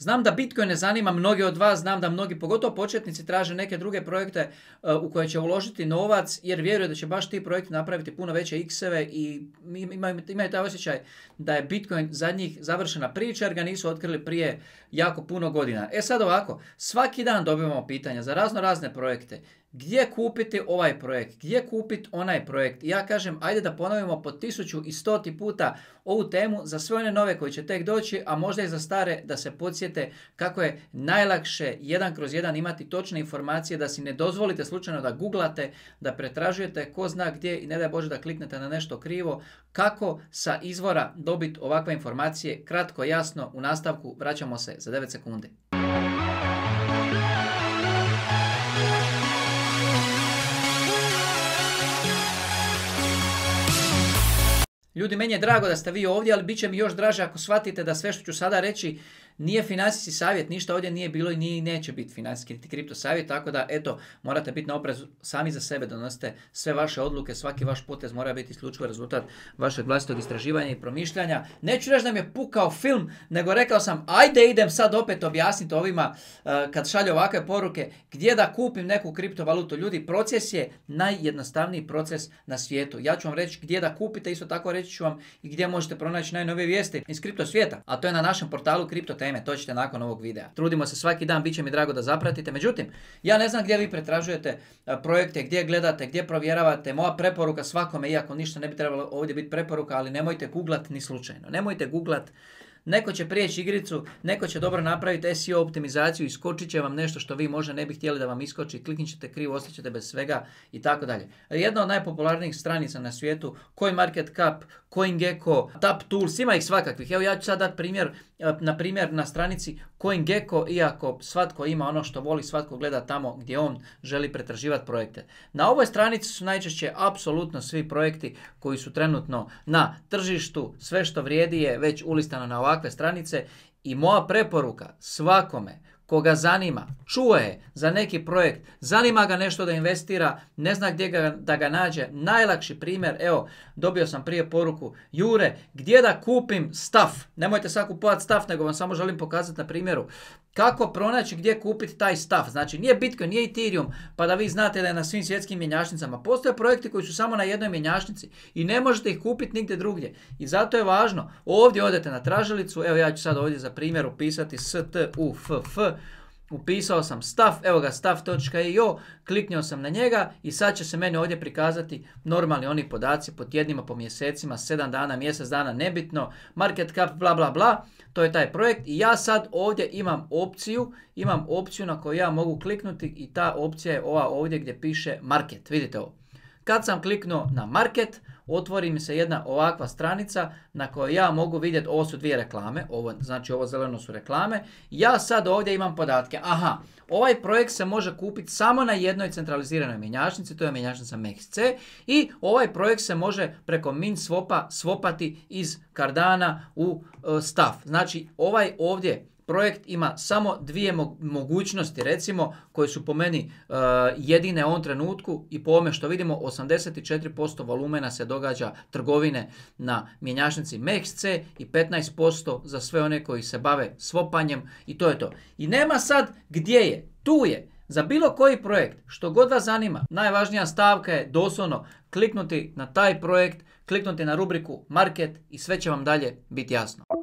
Znam da Bitcoin ne zanima mnogi od vas, znam da mnogi, pogotovo početnici, traže neke druge projekte eh, u koje će uložiti novac jer vjeruju da će baš ti projekti napraviti puno veće x-eve i imaju, imaju taj osjećaj da je Bitcoin za njih završena priča jer ga nisu otkrili prije jako puno godina. E sad ovako, svaki dan dobivamo pitanja za razno razne projekte gdje kupiti ovaj projekt, gdje kupiti onaj projekt. I ja kažem, ajde da ponovimo po tisuću i stoti puta ovu temu za sve one nove koji će tek doći, a možda i za stare da se podsjete kako je najlakše jedan kroz jedan imati točne informacije, da si ne dozvolite slučajno da googlate, da pretražujete ko zna gdje i ne daj Bože da kliknete na nešto krivo, kako sa izvora dobiti ovakve informacije, kratko, jasno, u nastavku vraćamo se za 9 sekundi. Ljudi, meni je drago da ste vi ovdje, ali bit će mi još draže ako shvatite da sve što ću sada reći nije financijski savjet, ništa ovdje nije bilo i nije neće biti financijski niti kripto savjet, tako da eto, morate biti na oprezu sami za sebe, donosite sve vaše odluke, svaki vaš potez mora biti isključivo rezultat vašeg vlastitog istraživanja i promišljanja. Neću reći da mi je pukao film, nego rekao sam ajde idem sad opet objasniti ovima eh, kad šalju ovakve poruke gdje da kupim neku kriptovalutu. Ljudi, proces je najjednostavniji proces na svijetu. Ja ću vam reći gdje da kupite, isto tako reći ću vam i gdje možete pronaći najnovije vijesti iz kripto svijeta, a to je na našem portalu kripto teme, to ćete nakon ovog videa. Trudimo se svaki dan, bit će mi drago da zapratite. Međutim, ja ne znam gdje vi pretražujete e, projekte, gdje gledate, gdje provjeravate. Moja preporuka svakome, iako ništa ne bi trebalo ovdje biti preporuka, ali nemojte googlat ni slučajno. Nemojte googlat Neko će prijeći igricu, neko će dobro napraviti SEO optimizaciju, iskočit će vam nešto što vi možda ne bi htjeli da vam iskoči, kliknit ćete krivo, ostaćete bez svega i tako dalje. Jedna od najpopularnijih stranica na svijetu, CoinMarketCap, CoinGecko, TapTools, ima ih svakakvih. Evo ja ću sad dati primjer, eh, na primjer na stranici Coin Gecko, iako svatko ima ono što voli, svatko gleda tamo gdje on želi pretraživati projekte. Na ovoj stranici su najčešće apsolutno svi projekti koji su trenutno na tržištu, sve što vrijedi je već ulistano na ovakve stranice i moja preporuka svakome koga zanima, čuje je za neki projekt, zanima ga nešto da investira, ne zna gdje ga, da ga nađe. Najlakši primjer, evo, dobio sam prije poruku, Jure, gdje da kupim stav. Nemojte sad kupovati staf, nego vam samo želim pokazati na primjeru. Kako pronaći gdje kupiti taj stav? Znači nije Bitcoin, nije Ethereum, pa da vi znate da je na svim svjetskim mjenjačnicama. Postoje projekti koji su samo na jednoj mjenjačnici i ne možete ih kupiti nigdje drugdje. I zato je važno, ovdje odete na tražilicu, evo ja ću sad ovdje za primjer upisati STUFF, upisao sam stav, evo ga stav.io, kliknio sam na njega i sad će se meni ovdje prikazati normalni oni podaci po tjednima, po mjesecima, sedam dana, mjesec dana, nebitno, market cap, bla bla bla, to je taj projekt i ja sad ovdje imam opciju, imam opciju na koju ja mogu kliknuti i ta opcija je ova ovdje gdje piše market, vidite ovo. Kad sam kliknuo na market, otvori mi se jedna ovakva stranica na kojoj ja mogu vidjeti, ovo su dvije reklame, ovo, znači ovo zeleno su reklame, ja sad ovdje imam podatke, aha, ovaj projekt se može kupiti samo na jednoj centraliziranoj mjenjačnici, to je mjenjačnica MEXC i ovaj projekt se može preko min swapa swapati iz kardana u uh, stav. Znači ovaj ovdje projekt ima samo dvije mogućnosti recimo koje su po meni eh, jedine u ovom trenutku i po ovome što vidimo 84% volumena se događa trgovine na mjenjačnici MEXC i 15% za sve one koji se bave svopanjem i to je to. I nema sad gdje je, tu je. Za bilo koji projekt, što god vas zanima, najvažnija stavka je doslovno kliknuti na taj projekt, kliknuti na rubriku Market i sve će vam dalje biti jasno.